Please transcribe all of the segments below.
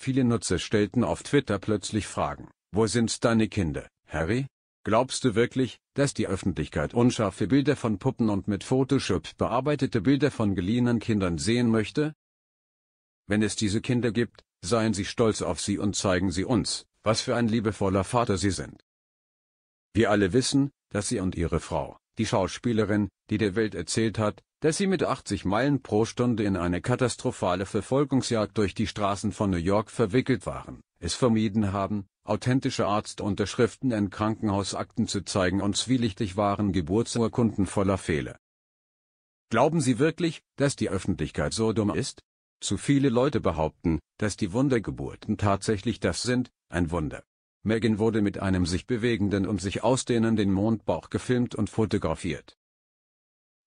Viele Nutzer stellten auf Twitter plötzlich Fragen. Wo sind deine Kinder, Harry? Glaubst du wirklich, dass die Öffentlichkeit unscharfe Bilder von Puppen und mit Photoshop bearbeitete Bilder von geliehenen Kindern sehen möchte? Wenn es diese Kinder gibt, seien sie stolz auf sie und zeigen sie uns, was für ein liebevoller Vater sie sind. Wir alle wissen, dass sie und ihre Frau, die Schauspielerin, die der Welt erzählt hat, dass sie mit 80 Meilen pro Stunde in eine katastrophale Verfolgungsjagd durch die Straßen von New York verwickelt waren, es vermieden haben, authentische Arztunterschriften in Krankenhausakten zu zeigen und zwielichtig waren Geburtsurkunden voller Fehler. Glauben Sie wirklich, dass die Öffentlichkeit so dumm ist? Zu viele Leute behaupten, dass die Wundergeburten tatsächlich das sind, ein Wunder. Megan wurde mit einem sich bewegenden und sich ausdehnenden Mondbauch gefilmt und fotografiert.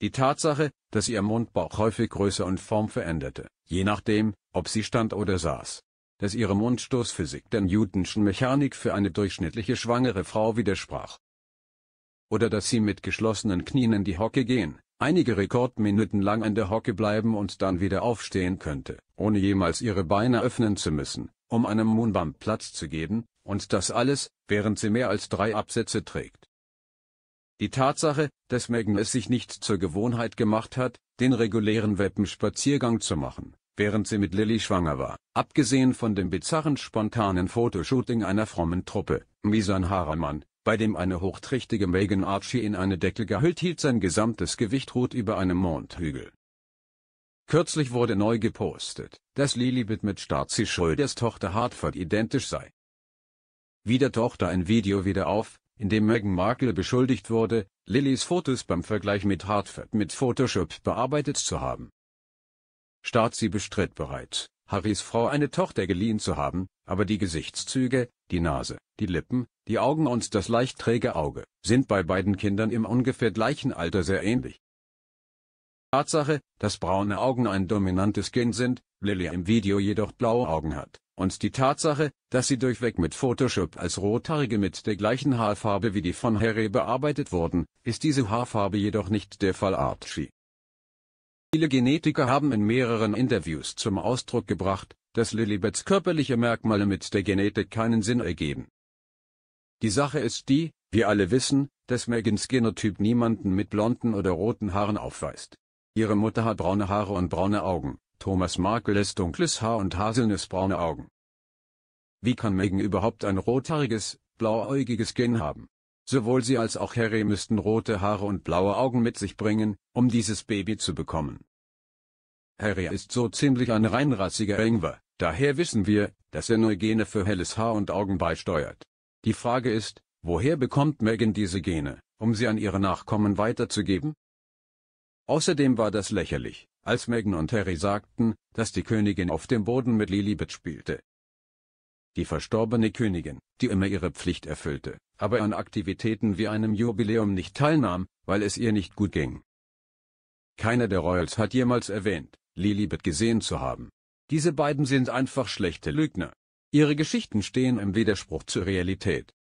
Die Tatsache, dass ihr Mundbauch häufig Größe und Form veränderte, je nachdem, ob sie stand oder saß. Dass ihre Mundstoßphysik der Newtonschen Mechanik für eine durchschnittliche schwangere Frau widersprach. Oder dass sie mit geschlossenen Knien in die Hocke gehen, einige Rekordminuten lang in der Hocke bleiben und dann wieder aufstehen könnte, ohne jemals ihre Beine öffnen zu müssen, um einem Moonbump Platz zu geben, und das alles, während sie mehr als drei Absätze trägt. Die Tatsache, dass Megan es sich nicht zur Gewohnheit gemacht hat, den regulären Weppenspaziergang zu machen, während sie mit Lilly schwanger war, abgesehen von dem bizarren spontanen Fotoshooting einer frommen Truppe, Misan Haramann, bei dem eine hochtrichtige Megan Archie in eine Decke gehüllt hielt sein gesamtes Gewicht ruht über einem Mondhügel. Kürzlich wurde neu gepostet, dass Lilibet mit Stazi Schröders Tochter Hartford identisch sei. Wieder tauchte ein Video wieder auf, in dem Meghan Markle beschuldigt wurde, Lillys Fotos beim Vergleich mit Hartford mit Photoshop bearbeitet zu haben. Stasi bestritt bereits, Harrys Frau eine Tochter geliehen zu haben, aber die Gesichtszüge, die Nase, die Lippen, die Augen und das leicht träge Auge sind bei beiden Kindern im ungefähr gleichen Alter sehr ähnlich. Tatsache, dass braune Augen ein dominantes Gen sind, Lilly im Video jedoch blaue Augen hat, und die Tatsache, dass sie durchweg mit Photoshop als Rothaarige mit der gleichen Haarfarbe wie die von Harry bearbeitet wurden, ist diese Haarfarbe jedoch nicht der Fall Archie. Viele Genetiker haben in mehreren Interviews zum Ausdruck gebracht, dass Lilibets körperliche Merkmale mit der Genetik keinen Sinn ergeben. Die Sache ist die, wir alle wissen, dass Megans Genotyp niemanden mit blonden oder roten Haaren aufweist. Ihre Mutter hat braune Haare und braune Augen, Thomas Markeles dunkles Haar und haselnussbraune Augen. Wie kann Megan überhaupt ein rothaariges, blauäugiges Kind haben? Sowohl sie als auch Harry müssten rote Haare und blaue Augen mit sich bringen, um dieses Baby zu bekommen. Harry ist so ziemlich ein reinrassiger Engwer, daher wissen wir, dass er nur Gene für helles Haar und Augen beisteuert. Die Frage ist, woher bekommt Megan diese Gene, um sie an ihre Nachkommen weiterzugeben? Außerdem war das lächerlich, als Meghan und Harry sagten, dass die Königin auf dem Boden mit Lilibet spielte. Die verstorbene Königin, die immer ihre Pflicht erfüllte, aber an Aktivitäten wie einem Jubiläum nicht teilnahm, weil es ihr nicht gut ging. Keiner der Royals hat jemals erwähnt, Lilibet gesehen zu haben. Diese beiden sind einfach schlechte Lügner. Ihre Geschichten stehen im Widerspruch zur Realität.